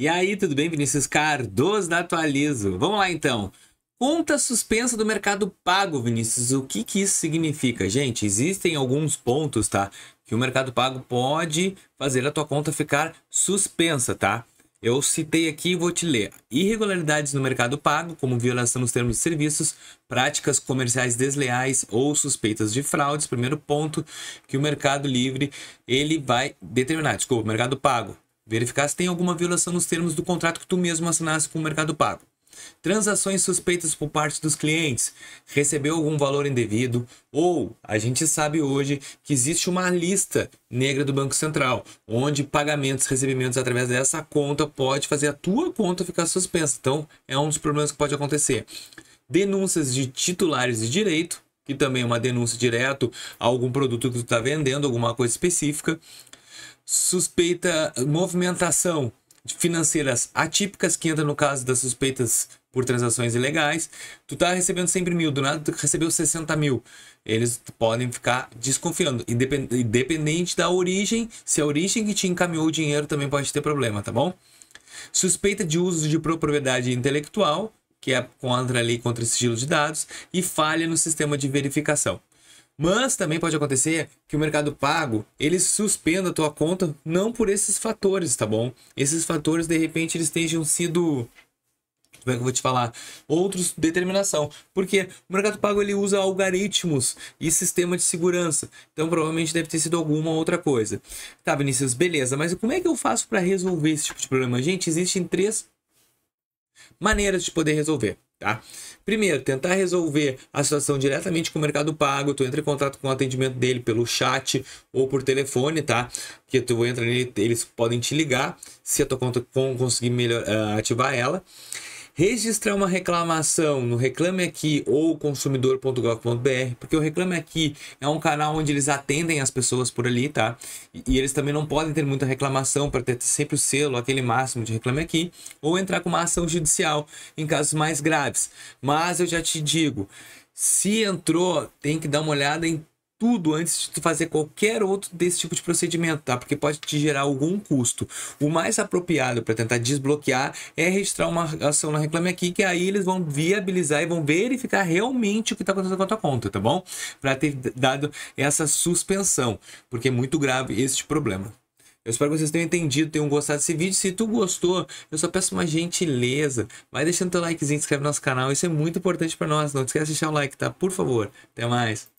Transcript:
E aí, tudo bem, Vinícius Cardoso da Atualizo? Vamos lá então. Conta suspensa do mercado pago, Vinícius. O que, que isso significa? Gente, existem alguns pontos, tá? Que o mercado pago pode fazer a tua conta ficar suspensa, tá? Eu citei aqui e vou te ler. Irregularidades no mercado pago, como violação dos termos de serviços, práticas comerciais desleais ou suspeitas de fraudes. Primeiro ponto que o mercado livre ele vai determinar. Desculpa, mercado pago Verificar se tem alguma violação nos termos do contrato que tu mesmo assinasse com o Mercado Pago. Transações suspeitas por parte dos clientes, recebeu algum valor indevido, ou a gente sabe hoje que existe uma lista negra do Banco Central, onde pagamentos, recebimentos através dessa conta pode fazer a tua conta ficar suspensa. Então, é um dos problemas que pode acontecer. Denúncias de titulares de direito, que também é uma denúncia direto a algum produto que tu está vendendo, alguma coisa específica suspeita movimentação financeiras atípicas, que entra no caso das suspeitas por transações ilegais. Tu tá recebendo 100 mil, do nada tu recebeu 60 mil. Eles podem ficar desconfiando, independente da origem. Se a origem que te encaminhou o dinheiro também pode ter problema, tá bom? Suspeita de uso de propriedade intelectual, que é contra a lei contra sigilo de dados, e falha no sistema de verificação. Mas também pode acontecer que o mercado pago, ele suspenda a tua conta não por esses fatores, tá bom? Esses fatores, de repente, eles tenham sido como é que eu vou te falar? Outros, determinação. Porque o Mercado Pago ele usa algoritmos e sistema de segurança. Então provavelmente deve ter sido alguma outra coisa. Tá, Vinícius, beleza. Mas como é que eu faço para resolver esse tipo de problema? Gente, existem três maneiras de poder resolver. Tá? Primeiro, tentar resolver a situação diretamente com o Mercado Pago. Tu entra em contato com o atendimento dele pelo chat ou por telefone, tá? Que tu entra nele, eles podem te ligar se a tua conta conseguir melhor, eh, ativar ela registrar uma reclamação no Reclame Aqui ou consumidor.gov.br, porque o Reclame Aqui é um canal onde eles atendem as pessoas por ali, tá? E, e eles também não podem ter muita reclamação para ter sempre o selo, aquele máximo de Reclame Aqui, ou entrar com uma ação judicial em casos mais graves. Mas eu já te digo, se entrou, tem que dar uma olhada em tudo antes de tu fazer qualquer outro desse tipo de procedimento, tá? Porque pode te gerar algum custo. O mais apropriado para tentar desbloquear é registrar uma ação na Reclame Aqui, que aí eles vão viabilizar e vão verificar realmente o que está acontecendo com a tua conta, tá bom? Para ter dado essa suspensão, porque é muito grave este tipo problema. Eu espero que vocês tenham entendido, tenham gostado desse vídeo. Se tu gostou, eu só peço uma gentileza. Vai deixando teu likezinho, se inscreve no nosso canal. Isso é muito importante para nós. Não esquece de deixar o like, tá? Por favor. Até mais.